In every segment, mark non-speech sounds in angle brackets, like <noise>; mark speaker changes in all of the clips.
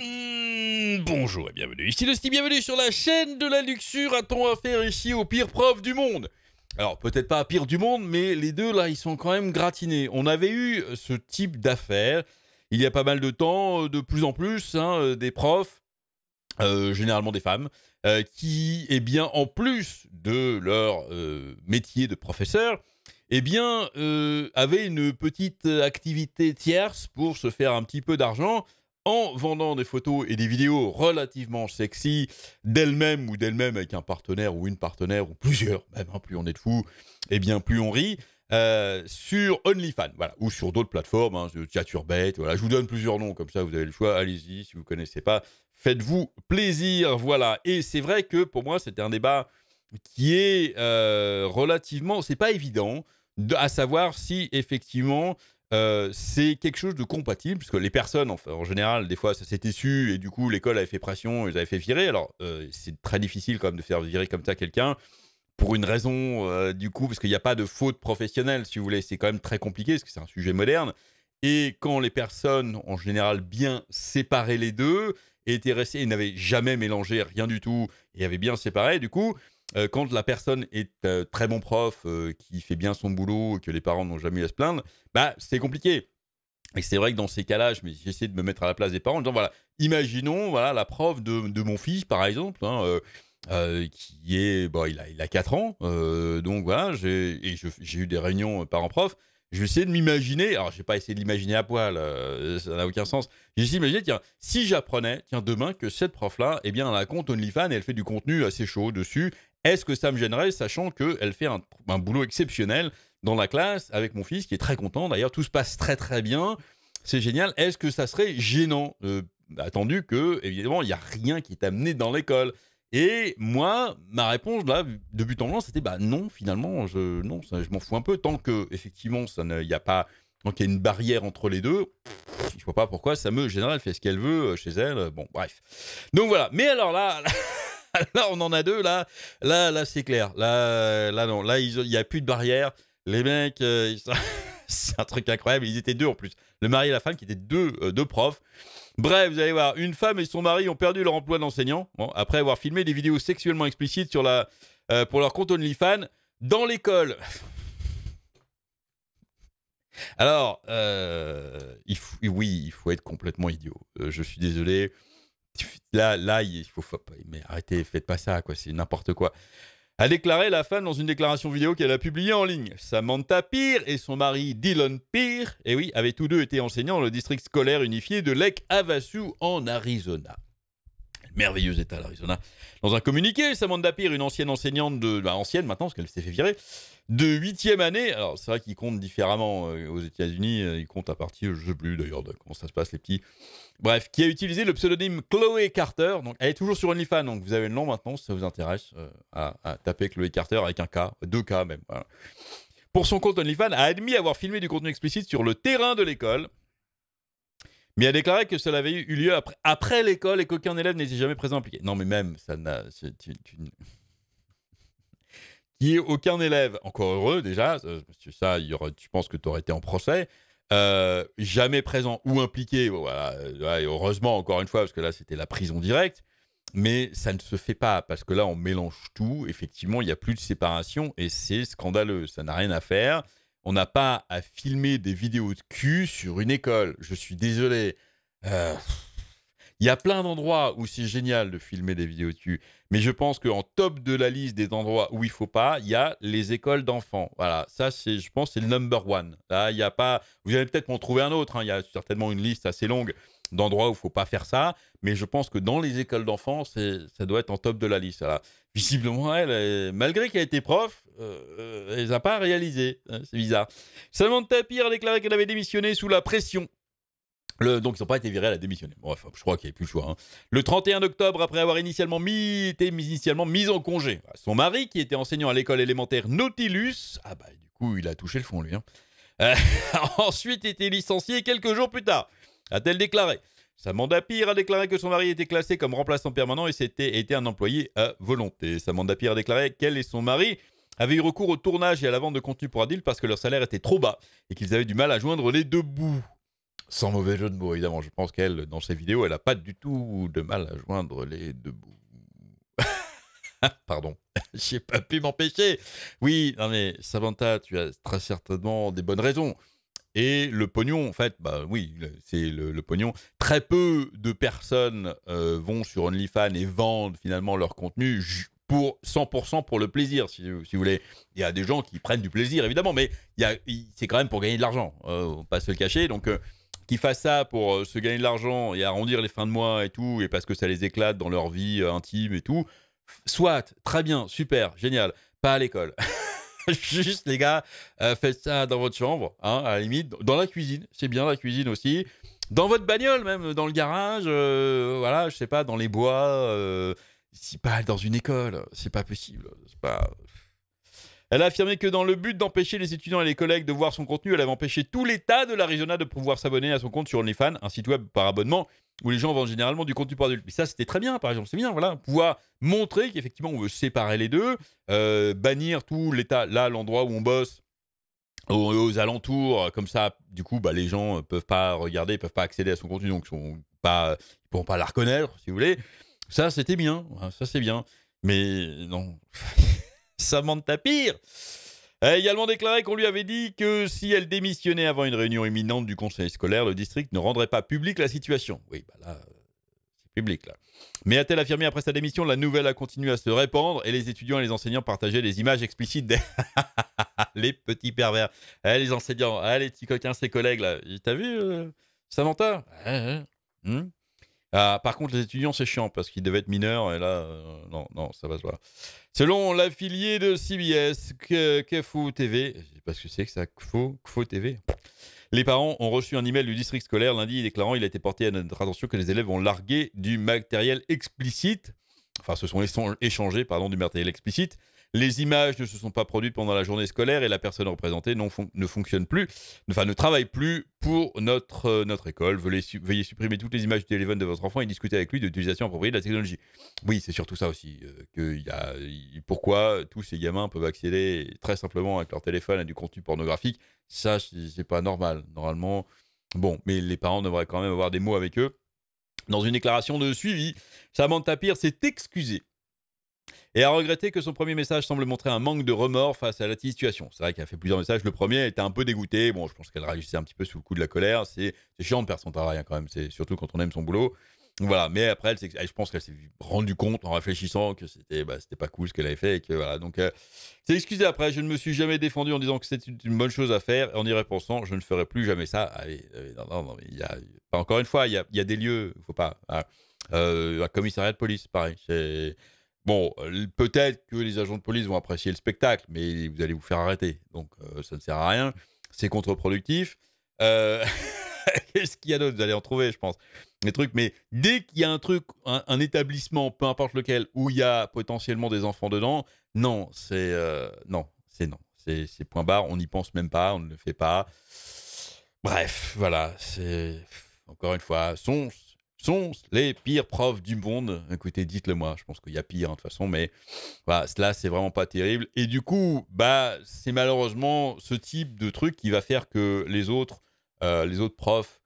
Speaker 1: Hmm, bonjour et bienvenue, ici Dusty, bienvenue sur la chaîne de la luxure, a-t-on affaire ici au pire prof du monde Alors peut-être pas pire du monde, mais les deux là, ils sont quand même gratinés. On avait eu euh, ce type d'affaires il y a pas mal de temps, euh, de plus en plus, hein, euh, des profs, généralement des femmes, qui, et eh bien, en plus de leur métier de professeur, eh bien, avaient une petite activité tierce pour se faire un petit peu d'argent en vendant des photos et des vidéos relativement sexy d'elle-même ou d'elle-même avec un partenaire ou une partenaire ou plusieurs, même hein, plus on est de fou, et eh bien plus on rit. Euh, sur OnlyFans, voilà, ou sur d'autres plateformes, hein, bête voilà, je vous donne plusieurs noms, comme ça vous avez le choix, allez-y, si vous ne connaissez pas, faites-vous plaisir, voilà. Et c'est vrai que pour moi, c'était un débat qui est euh, relativement, c'est pas évident, à savoir si effectivement euh, c'est quelque chose de compatible, puisque les personnes, en, en général, des fois, ça s'est issu, et du coup, l'école avait fait pression, ils avaient fait virer. Alors, euh, c'est très difficile quand même de faire virer comme ça quelqu'un, pour une raison, euh, du coup, parce qu'il n'y a pas de faute professionnelle, si vous voulez. C'est quand même très compliqué, parce que c'est un sujet moderne. Et quand les personnes, en général, bien séparaient les deux, étaient ils n'avaient jamais mélangé rien du tout, et avaient bien séparé, du coup, euh, quand la personne est euh, très bon prof, euh, qui fait bien son boulot, que les parents n'ont jamais eu à se plaindre, bah c'est compliqué. Et c'est vrai que dans ces cas-là, j'essaie de me mettre à la place des parents en disant voilà, imaginons voilà la prof de, mon fils par exemple. Hein, qui est, bon, il a, il a 4 ans, donc voilà, j'ai eu des réunions parents-prof. Je vais essayer de m'imaginer, alors j'ai pas essayé de l'imaginer à poil, ça n'a aucun sens. J'ai essayé d'imaginer, tiens, si j'apprenais, tiens, demain que cette prof-là, eh bien, elle a un compte OnlyFans et elle fait du contenu assez chaud dessus, est-ce que ça me gênerait, sachant qu'elle fait un, boulot exceptionnel dans la classe avec mon fils qui est très content. D'ailleurs, tout se passe très très bien. C'est génial. Est-ce que ça serait gênant euh, Attendu que, évidemment, il n'y a rien qui est amené dans l'école. Et moi, ma réponse, là, de but en blanc, c'était bah non, finalement, je, non, je m'en fous un peu. Tant que, effectivement, ça ne, a pas, tant qu'il y a une barrière entre les deux, je vois pas pourquoi ça me. Général, fait ce qu'elle veut euh, chez elle. Euh, bon, bref. Donc voilà. Mais alors là. <laughs> <laughs> là, on en a deux, là. Là, là, c'est clair. Là, là, non. Là, il n'y a plus de barrière. Les mecs, euh, <laughs> c'est un truc incroyable. Ils étaient deux en plus. Le mari et la femme qui étaient deux, euh, deux profs. Bref, vous allez voir, une femme et son mari ont perdu leur emploi d'enseignant après avoir filmé des vidéos sexuellement explicites sur la, euh, pour leur compte OnlyFans dans l'école. <laughs> Alors, oui, il faut être complètement idiot. je suis désolé. Là, là, il faut, mais arrêtez, faites pas ça, quoi, c'est n'importe quoi. A déclaré la femme dans une déclaration vidéo qu'elle a publiée en ligne. Samantha Peer et son mari Dylan Peer, et oui, avaient tous deux été enseignants dans le district scolaire unifié de Lake Havasu en Arizona merveilleux état l'Arizona. Dans un communiqué, Samantha Peer, une ancienne enseignante de, bah, ancienne maintenant parce qu'elle s'est fait virer, de huitième année. Alors, c'est vrai qu'il compte différemment euh, aux États-Unis. Euh, il compte à partir, je ne sais plus d'ailleurs comment ça se passe, les petits. Bref, qui a utilisé le pseudonyme Chloé Carter. Donc, elle est toujours sur OnlyFans. Donc, vous avez le nom maintenant si ça vous intéresse euh, à, taper Chloé Carter avec un K, deux K même. Pour son compte OnlyFans, a admis avoir filmé du contenu explicite sur le terrain de l'école. Mais a déclaré que cela avait eu lieu après, l'école et qu'aucun élève n'était jamais présent impliqué. Non, mais même, ça n'a. Il n'y a aucun élève, encore heureux déjà, euh, ça, y aurait, tu penses que tu aurais été en procès, euh, jamais présent ou impliqué, euh, heureusement encore une fois, parce que là c'était la prison directe, mais ça ne se fait pas, parce que là on mélange tout, effectivement il n'y a plus de séparation, et c'est scandaleux, ça n'a rien à faire, on n'a pas à filmer des vidéos de cul sur une école, je suis désolé. Il y a plein d'endroits où c'est génial de filmer des vidéos dessus, mais je pense qu'en top de la liste des endroits où il faut pas, il y a les écoles d'enfants. Voilà, ça c'est, je pense, c'est le number one. Là, il y a pas. Vous allez peut-être m'en trouver un autre. Hein. Il y a certainement une liste assez longue d'endroits où il faut pas faire ça, mais je pense que dans les écoles d'enfants, ça doit être en top de la liste. Visiblement, elle, malgré qu'elle ait été prof, euh, euh elle n'a pas réalisé. Hein, c'est bizarre. Samantha Tapir a déclaré qu'elle avait démissionné sous la pression donc, ils n'ont pas été virés, à la démissionné. je crois qu'il n'y avait plus le choix. Hein. Le 31 octobre, après avoir initialement mis, été initialement mis en congé, son mari, qui était enseignant à l'école élémentaire Nautilus, ah bah du coup, il a touché le fond, lui, hein. euh, a <laughs> ensuite été licencié quelques jours plus tard, a-t-elle déclaré. Samantha pierre a déclaré que son mari était classé comme remplaçant permanent et c'était était un employé à volonté. Samantha pierre a déclaré qu'elle et son mari avaient eu recours au tournage et à la vente de contenu pour Adil parce que leur salaire était trop bas et qu'ils avaient du mal à joindre les deux bouts. Sans mauvais jeu de mots, évidemment. Je pense qu'elle, dans ses vidéos, elle n'a pas du tout de mal à joindre les deux bouts. <laughs> Pardon, <laughs> j'ai pas pu m'empêcher. Oui, non mais Samantha, tu as très certainement des bonnes raisons. Et le pognon, en fait, bah oui, c'est le, pognon. Très peu de personnes euh, vont sur OnlyFans et vendent finalement leur contenu pour 100% pour le plaisir, si, vous voulez. Il y a des gens qui prennent du plaisir, évidemment, mais c'est quand même pour gagner de l'argent. Euh, on ne pas se le cacher. Donc, euh, qui fassent ça pour euh, se gagner de l'argent et arrondir les fins de mois et tout, et parce que ça les éclate dans leur vie euh, intime et tout, soit, très bien, super, génial, pas à l'école. <laughs> Juste les gars, euh, faites ça dans votre chambre, hein, à la limite, dans la cuisine, c'est bien la cuisine aussi, dans votre bagnole même, dans le garage, voilà, je sais pas, dans les bois, si pas dans une école, c'est pas possible, c'est pas... Elle a affirmé que dans le but d'empêcher les étudiants et les collègues de voir son contenu, elle avait empêché tout l'État de l'Arizona de pouvoir s'abonner à son compte sur OnlyFans, un site web par abonnement où les gens vendent généralement du contenu pour adultes. Mais ça, c'était très bien, par exemple. C'est bien, voilà, pouvoir montrer qu'effectivement, on veut séparer les deux, euh, bannir tout l'État, là, l'endroit où on bosse, aux, alentours, comme ça, du coup, bah, les gens ne peuvent pas regarder, ne peuvent pas accéder à son contenu, donc sont pas, ils ne pourront pas la reconnaître, si vous voulez. Ça, c'était bien, hein, ça, c'est bien. Mais non. <laughs> Samantha Peer a également déclaré qu'on lui avait dit que si elle démissionnait avant une réunion imminente du conseil scolaire, le district ne rendrait pas publique la situation. Oui, bah là, c'est public, là. Mais a-t-elle affirmé après sa démission, la nouvelle a continué à se répandre et les étudiants et les enseignants partageaient des images explicites des... <laughs> les petits pervers. Eh, les enseignants, eh, les petits coquins, ses collègues, là. T'as vu, euh, Samantha eh, hmm ah, par contre, les étudiants, c'est chiant parce qu'ils devaient être mineurs et là, euh, non, non, ça va se voir. Selon l'affilié de CBS, KFO TV, je sais pas ce que c'est que ça, KFO, TV. Les parents ont reçu un email du district scolaire lundi déclarant il a été porté à notre attention que les élèves ont largué du matériel explicite. Enfin, se sont échangés pardon, du matériel explicite les images ne se sont pas produites pendant la journée scolaire et la personne représentée ne fonctionne plus, enfin ne travaille plus pour notre, euh, notre école. Veuillez, supprimer toutes les images du téléphone de votre enfant et discuter avec lui d'utilisation l'utilisation appropriée de la technologie. Oui, c'est surtout ça aussi. Euh, que y a, pourquoi tous ces gamins peuvent accéder très simplement avec leur téléphone à du contenu pornographique Ça, c'est pas normal. Normalement, bon, mais les parents devraient quand même avoir des mots avec eux. Dans une déclaration de suivi, Samantha pire s'est excusée et a regretté que son premier message semble montrer un manque de remords face à la situation. C'est vrai qu'elle a fait plusieurs messages. Le premier, elle était un peu dégoûtée. Bon, je pense qu'elle réagissait un petit peu sous le coup de la colère. C'est chiant de perdre son travail hein, quand même, c'est surtout quand on aime son boulot. Voilà, mais après, je pense qu'elle s'est rendue compte en réfléchissant que c'était bah, pas cool ce qu'elle avait fait. Et que, voilà, donc, euh, c'est excusé après. Je ne me suis jamais défendu en disant que c'était une bonne chose à faire. et En y répensant, je ne ferai plus jamais ça. Allez, ah non, non, non, encore une fois, il y a, y a, des lieux, faut pas. Hein. Euh, un commissariat de police, pareil. Bon, euh, peut-être que les agents de police vont apprécier le spectacle, mais vous allez vous faire arrêter. Donc, euh, ça ne sert à rien. C'est contre-productif. Euh, <laughs> qu'est-ce qu'il y a d'autre Vous allez en trouver, je pense. Des trucs. Mais dès qu'il y a un truc, un, établissement, peu importe lequel, où il y a potentiellement des enfants dedans, non, c'est non, c'est non, c'est point barre. On n'y pense même pas, on ne le fait pas. Bref, voilà. C'est encore une fois son sont les pires profs du monde. Écoutez, dites-le moi, je pense qu'il y a pire hein, de toute façon, mais voilà, cela c'est vraiment pas terrible. Et du coup, bah, c'est malheureusement ce type de truc qui va faire que les autres, euh, les autres profs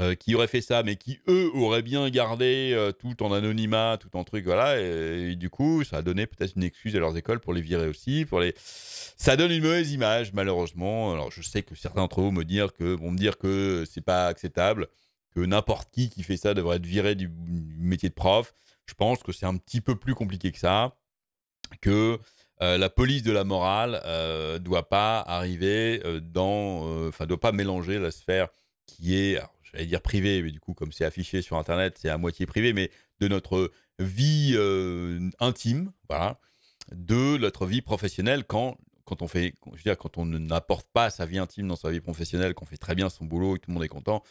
Speaker 1: euh, qui auraient fait ça, mais qui eux auraient bien gardé euh, tout en anonymat, tout en truc, voilà, et, du coup, ça a donné peut-être une excuse à leurs écoles pour les virer aussi, pour les... Ça donne une mauvaise image, malheureusement. Alors, je sais que certains d'entre vous me dire que, vont me dire que c'est pas acceptable que n'importe qui qui fait ça devrait être viré du, métier de prof. Je pense que c'est un petit peu plus compliqué que ça, que euh, la police de la morale ne euh, doit pas arriver euh, dans, enfin doit pas mélanger la sphère qui est, j'allais dire privée, mais du coup comme c'est affiché sur Internet, c'est à moitié privé, mais de notre vie intime, voilà, de notre vie professionnelle quand quand on fait, je dire, quand on n'apporte pas sa vie intime dans sa vie professionnelle, qu'on fait très bien son boulot et que tout le monde est content,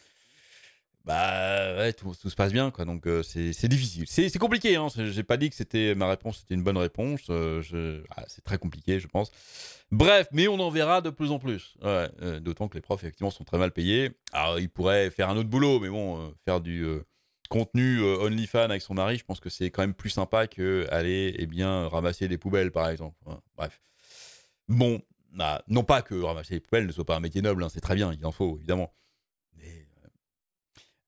Speaker 1: bah ouais, tout, se passe bien, quoi. Donc euh, c'est difficile. C'est compliqué, hein. J'ai pas dit que c'était ma réponse, c'était une bonne réponse. Euh, ah, c'est très compliqué, je pense. Bref, mais on en verra de plus en plus. Euh, d'autant que les profs, effectivement, sont très mal payés. Alors, ils pourraient faire un autre boulot, mais bon, faire du contenu OnlyFans avec son mari, je pense que c'est quand même plus sympa que aller eh bien, ramasser des poubelles, par exemple. Hein. bref. Bon, ah, non pas que ramasser des poubelles ne soit pas un métier noble, hein. c'est très bien, il en faut, évidemment.